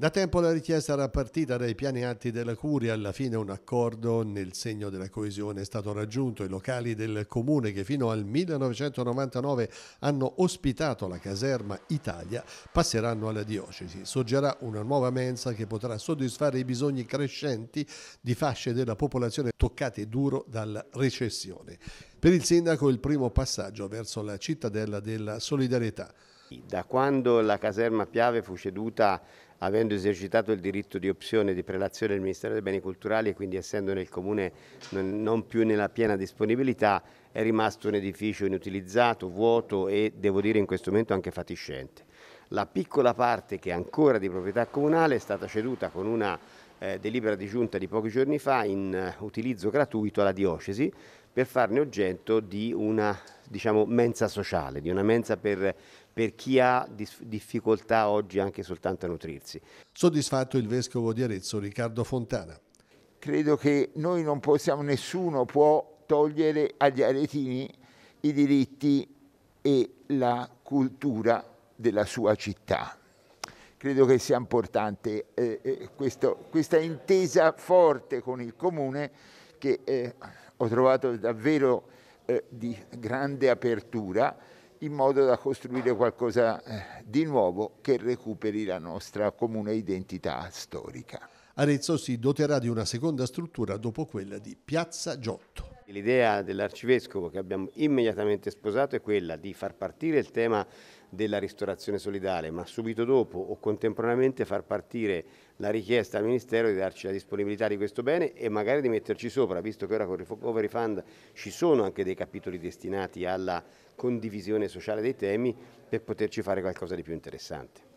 Da tempo la richiesta era partita dai piani atti della Curia, alla fine un accordo nel segno della coesione è stato raggiunto. I locali del comune che fino al 1999 hanno ospitato la caserma Italia passeranno alla diocesi. Sorgerà una nuova mensa che potrà soddisfare i bisogni crescenti di fasce della popolazione toccate duro dalla recessione. Per il sindaco il primo passaggio verso la cittadella della solidarietà. Da quando la caserma Piave fu ceduta avendo esercitato il diritto di opzione di prelazione del Ministero dei Beni Culturali e quindi essendo nel Comune non più nella piena disponibilità, è rimasto un edificio inutilizzato, vuoto e devo dire in questo momento anche fatiscente. La piccola parte che è ancora di proprietà comunale è stata ceduta con una eh, delibera di giunta di pochi giorni fa in uh, utilizzo gratuito alla diocesi per farne oggetto di una diciamo, mensa sociale, di una mensa per, per chi ha difficoltà oggi anche soltanto a nutrirsi. Soddisfatto il Vescovo di Arezzo Riccardo Fontana. Credo che noi non possiamo, nessuno può togliere agli aretini i diritti e la cultura della sua città. Credo che sia importante eh, eh questo, questa intesa forte con il Comune che eh, ho trovato davvero eh, di grande apertura in modo da costruire qualcosa eh, di nuovo che recuperi la nostra comune identità storica. Arezzo si doterà di una seconda struttura dopo quella di Piazza Giotto. L'idea dell'Arcivescovo che abbiamo immediatamente sposato è quella di far partire il tema della ristorazione solidale, ma subito dopo o contemporaneamente far partire la richiesta al Ministero di darci la disponibilità di questo bene e magari di metterci sopra, visto che ora con il Recovery Fund ci sono anche dei capitoli destinati alla condivisione sociale dei temi, per poterci fare qualcosa di più interessante.